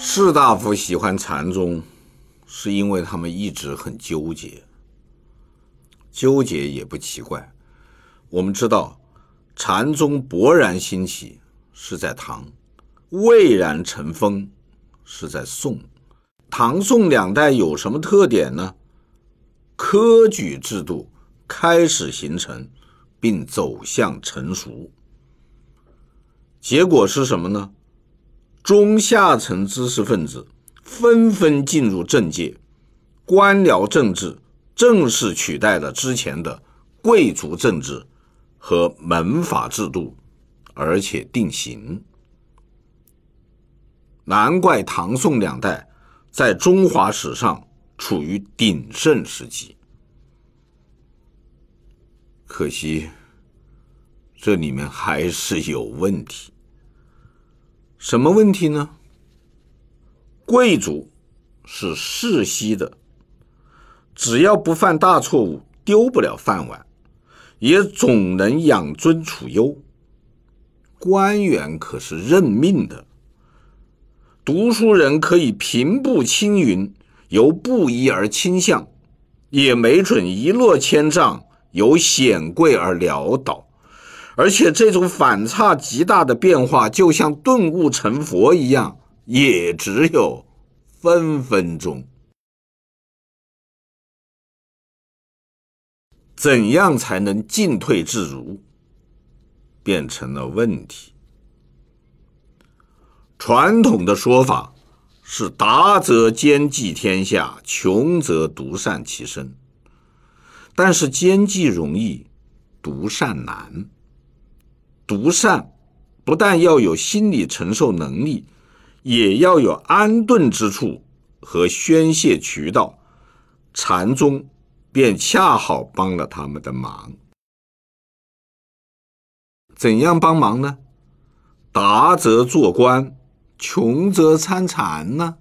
士大夫喜欢禅宗，是因为他们一直很纠结，纠结也不奇怪。我们知道，禅宗勃然兴起是在唐，蔚然成风是在宋。唐宋两代有什么特点呢？科举制度开始形成，并走向成熟。结果是什么呢？中下层知识分子纷纷进入政界，官僚政治正式取代了之前的贵族政治和门阀制度，而且定型。难怪唐宋两代在中华史上处于鼎盛时期。可惜，这里面还是有问题。什么问题呢？贵族是世袭的，只要不犯大错误，丢不了饭碗，也总能养尊处优。官员可是任命的，读书人可以平步青云，由布衣而倾向，也没准一落千丈，由显贵而潦倒。而且这种反差极大的变化，就像顿悟成佛一样，也只有分分钟。怎样才能进退自如，变成了问题。传统的说法是：达则兼济天下，穷则独善其身。但是兼济容易，独善难。独善，不但要有心理承受能力，也要有安顿之处和宣泄渠道。禅宗便恰好帮了他们的忙。怎样帮忙呢？达则做官，穷则参禅呢？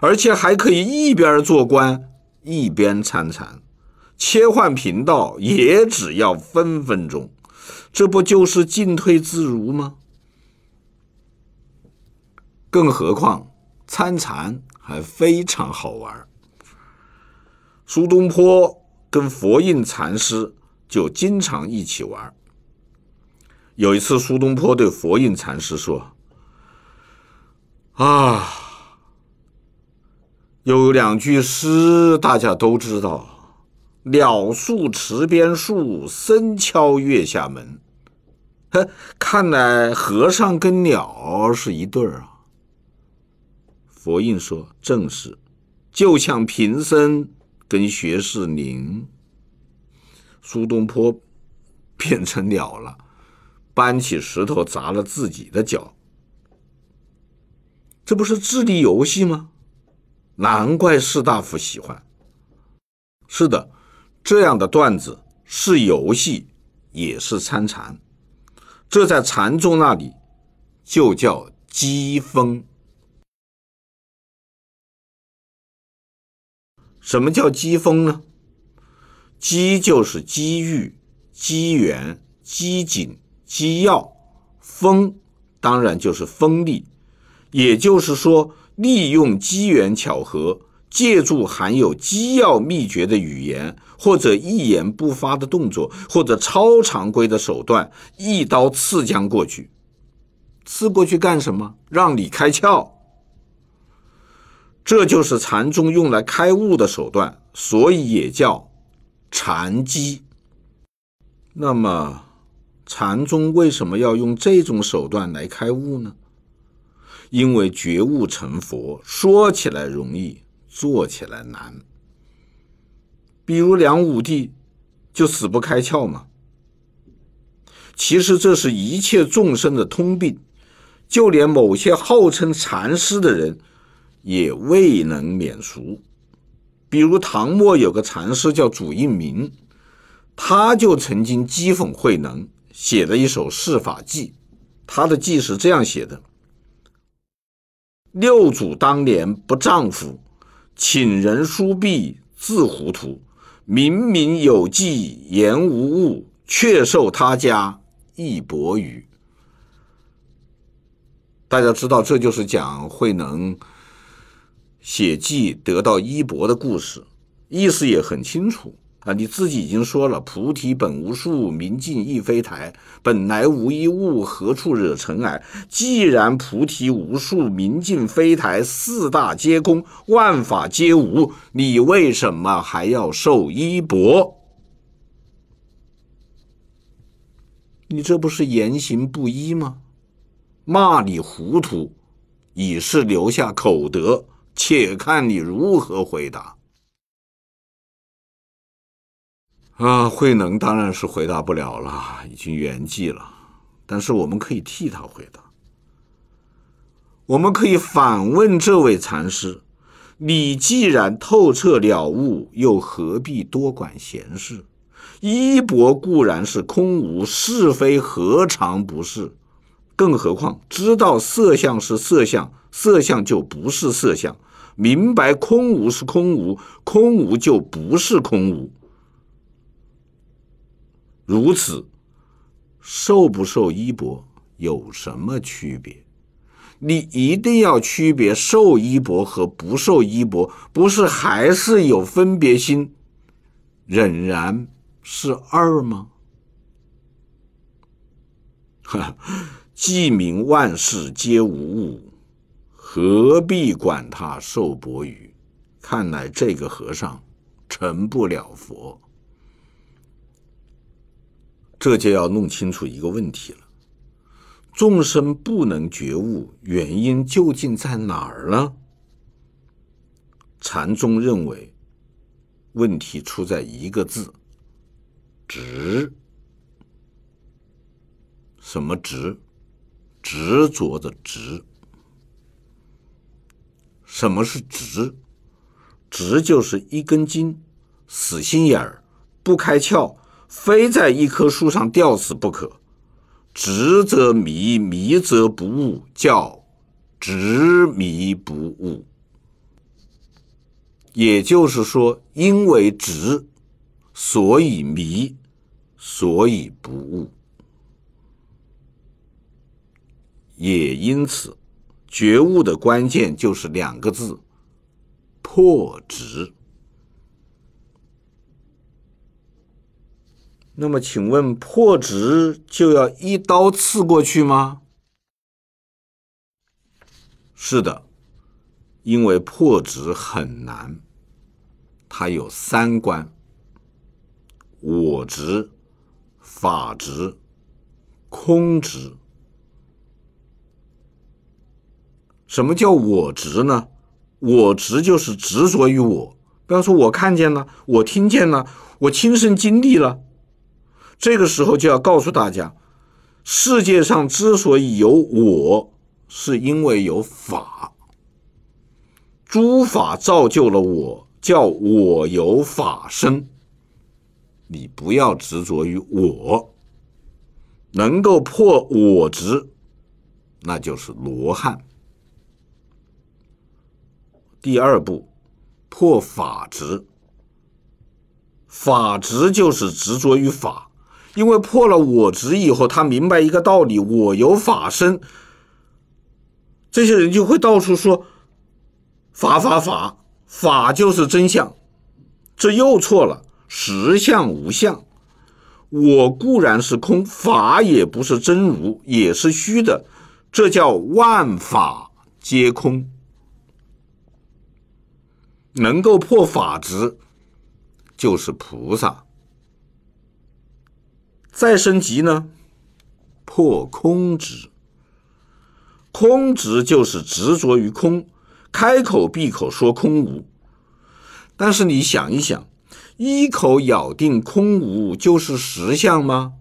而且还可以一边做官一边参禅，切换频道也只要分分钟。这不就是进退自如吗？更何况参禅还非常好玩苏东坡跟佛印禅师就经常一起玩有一次，苏东坡对佛印禅师说：“啊，有两句诗，大家都知道。”鸟宿池边树，僧敲月下门。呵，看来和尚跟鸟是一对儿啊。佛印说：“正是，就像贫僧跟学士您，苏东坡变成鸟了，搬起石头砸了自己的脚。这不是智力游戏吗？难怪士大夫喜欢。是的。”这样的段子是游戏，也是参禅。这在禅宗那里就叫机锋。什么叫机锋呢？机就是机遇、机缘、机警、机要；锋当然就是锋利。也就是说，利用机缘巧合。借助含有机要秘诀的语言，或者一言不发的动作，或者超常规的手段，一刀刺将过去，刺过去干什么？让你开窍。这就是禅宗用来开悟的手段，所以也叫禅机。那么，禅宗为什么要用这种手段来开悟呢？因为觉悟成佛，说起来容易。做起来难，比如梁武帝就死不开窍嘛。其实，这是一切众生的通病，就连某些号称禅师的人也未能免俗。比如唐末有个禅师叫祖印明，他就曾经讥讽慧能，写了一首《释法记》，他的记是这样写的：“六祖当年不丈夫。”请人书壁自糊涂，明明有计言无物，却受他家一钵盂。大家知道，这就是讲慧能写记得到衣钵的故事，意思也很清楚。啊，你自己已经说了，菩提本无树，明镜亦非台，本来无一物，何处惹尘埃？既然菩提无树，明镜非台，四大皆空，万法皆无，你为什么还要受衣钵？你这不是言行不一吗？骂你糊涂，以是留下口德，且看你如何回答。啊，慧能当然是回答不了了，已经圆寂了。但是我们可以替他回答，我们可以反问这位禅师：你既然透彻了悟，又何必多管闲事？衣钵固然是空无，是非何尝不是？更何况知道色相是色相，色相就不是色相；明白空无是空无，空无就不是空无。如此，受不受衣钵有什么区别？你一定要区别受衣钵和不受衣钵，不是还是有分别心，仍然是二吗？哈，既明万事皆无物，何必管他受薄与？看来这个和尚成不了佛。这就要弄清楚一个问题了：众生不能觉悟，原因究竟在哪儿呢？禅宗认为，问题出在一个字——执。什么执？执着的执。什么是执？执就是一根筋、死心眼儿、不开窍。非在一棵树上吊死不可，执则迷，迷则不悟，叫执迷不悟。也就是说，因为执，所以迷，所以不悟。也因此，觉悟的关键就是两个字：破执。那么，请问破执就要一刀刺过去吗？是的，因为破执很难，它有三关：我执、法执、空执。什么叫我执呢？我执就是执着于我，不要说我看见了，我听见了，我亲身经历了。这个时候就要告诉大家，世界上之所以有我，是因为有法，诸法造就了我，叫我有法生。你不要执着于我，能够破我执，那就是罗汉。第二步，破法执，法执就是执着于法。因为破了我执以后，他明白一个道理：我有法身。这些人就会到处说：“法法法法就是真相。”这又错了。实相无相，我固然是空，法也不是真如，也是虚的。这叫万法皆空。能够破法执，就是菩萨。再升级呢？破空执，空执就是执着于空，开口闭口说空无。但是你想一想，一口咬定空无就是实相吗？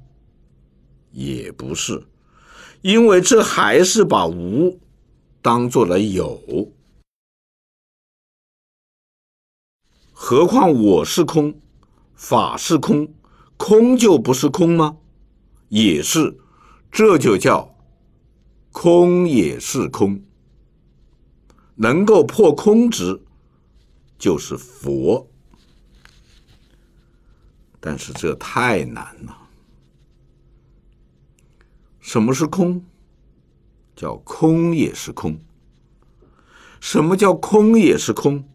也不是，因为这还是把无当做了有。何况我是空，法是空。空就不是空吗？也是，这就叫空也是空。能够破空之，就是佛。但是这太难了。什么是空？叫空也是空。什么叫空也是空？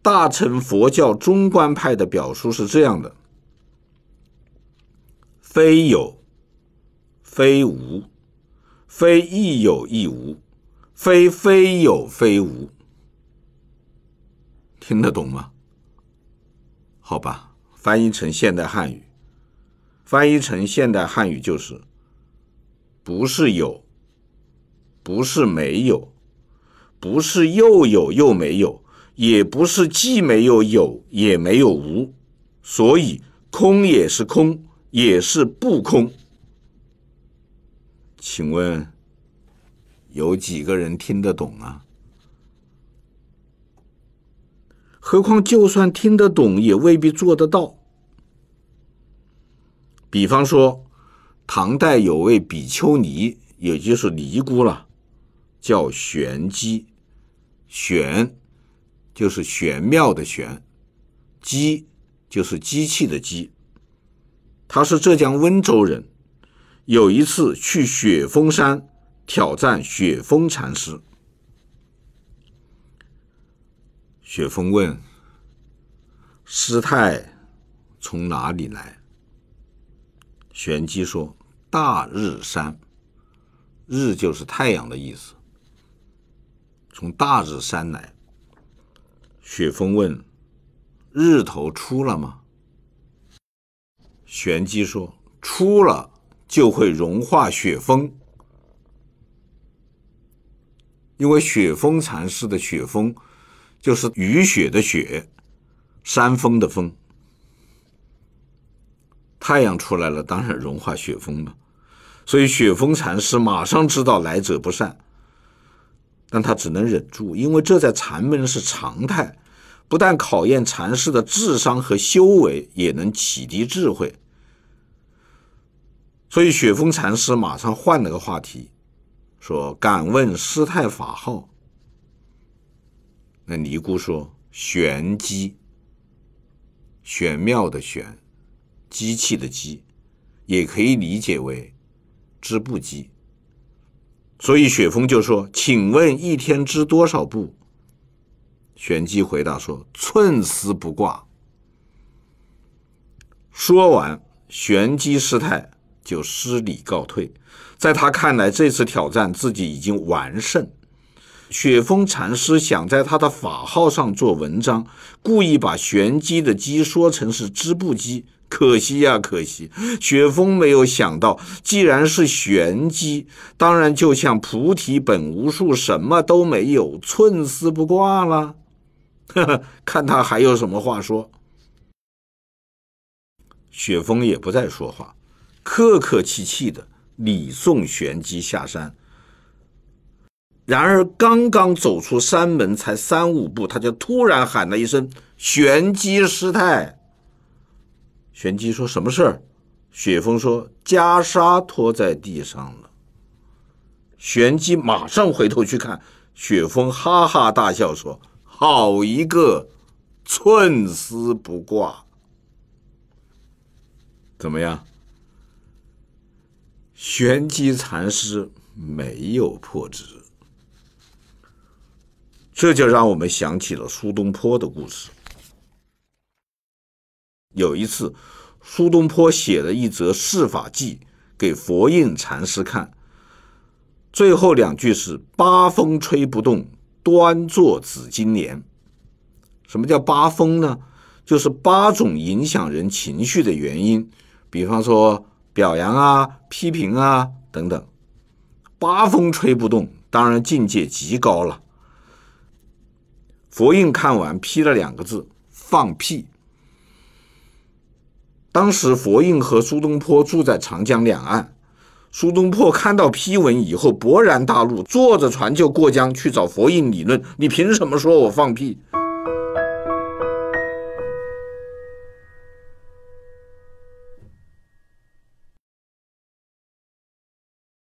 大乘佛教中观派的表述是这样的。非有，非无，非亦有亦无，非非有非无，听得懂吗？好吧，翻译成现代汉语，翻译成现代汉语就是：不是有，不是没有，不是又有又没有，也不是既没有有也没有无，所以空也是空。也是不空，请问有几个人听得懂啊？何况就算听得懂，也未必做得到。比方说，唐代有位比丘尼，也就是尼姑了，叫玄机。玄就是玄妙的玄，机就是机器的机。他是浙江温州人，有一次去雪峰山挑战雪峰禅师。雪峰问：“师太从哪里来？”玄机说：“大日山，日就是太阳的意思，从大日山来。”雪峰问：“日头出了吗？”玄机说：“出了就会融化雪峰，因为雪峰禅师的雪峰就是雨雪的雪，山峰的峰。太阳出来了，当然融化雪峰了。所以雪峰禅师马上知道来者不善，但他只能忍住，因为这在禅门是常态。”不但考验禅师的智商和修为，也能启迪智慧。所以雪峰禅师马上换了个话题，说：“敢问师太法号？”那尼姑说：“玄机，玄妙的玄，机器的机，也可以理解为织布机。”所以雪峰就说：“请问一天织多少布？”玄机回答说：“寸丝不挂。”说完，玄机师太就施礼告退。在他看来，这次挑战自己已经完胜。雪峰禅师想在他的法号上做文章，故意把玄机的“机”说成是织布机。可惜呀，可惜！雪峰没有想到，既然是玄机，当然就像菩提本无数，什么都没有，寸丝不挂了。呵呵，看他还有什么话说，雪峰也不再说话，客客气气的礼送玄机下山。然而刚刚走出山门才三五步，他就突然喊了一声：“玄机师太！”玄机说什么事儿？雪峰说：“袈裟拖在地上了。”玄机马上回头去看，雪峰哈哈大笑说。好一个寸丝不挂，怎么样？玄机禅师没有破执，这就让我们想起了苏东坡的故事。有一次，苏东坡写了一则释法记给佛印禅师看，最后两句是“八风吹不动”。端坐紫金莲，什么叫八风呢？就是八种影响人情绪的原因，比方说表扬啊、批评啊等等。八风吹不动，当然境界极高了。佛印看完批了两个字：放屁。当时佛印和苏东坡住在长江两岸。苏东坡看到批文以后，勃然大怒，坐着船就过江去找佛印理论：“你凭什么说我放屁？”